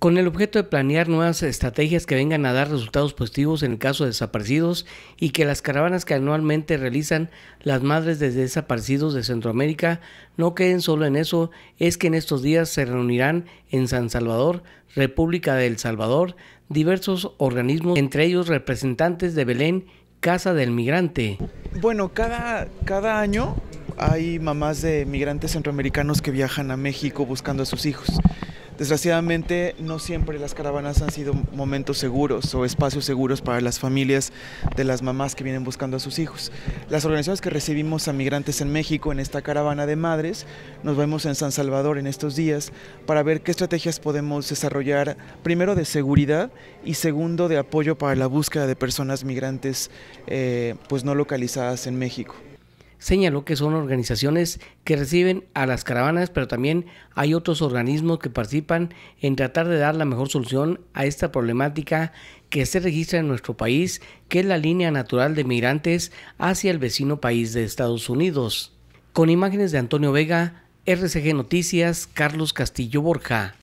con el objeto de planear nuevas estrategias que vengan a dar resultados positivos en el caso de desaparecidos y que las caravanas que anualmente realizan las madres de desaparecidos de Centroamérica no queden solo en eso, es que en estos días se reunirán en San Salvador, República del Salvador, diversos organismos, entre ellos representantes de Belén, Casa del Migrante. Bueno, cada, cada año hay mamás de migrantes centroamericanos que viajan a México buscando a sus hijos. Desgraciadamente, no siempre las caravanas han sido momentos seguros o espacios seguros para las familias de las mamás que vienen buscando a sus hijos. Las organizaciones que recibimos a migrantes en México en esta caravana de madres, nos vemos en San Salvador en estos días para ver qué estrategias podemos desarrollar, primero de seguridad y segundo de apoyo para la búsqueda de personas migrantes eh, pues no localizadas en México señaló que son organizaciones que reciben a las caravanas, pero también hay otros organismos que participan en tratar de dar la mejor solución a esta problemática que se registra en nuestro país, que es la línea natural de migrantes hacia el vecino país de Estados Unidos. Con imágenes de Antonio Vega, RCG Noticias, Carlos Castillo Borja.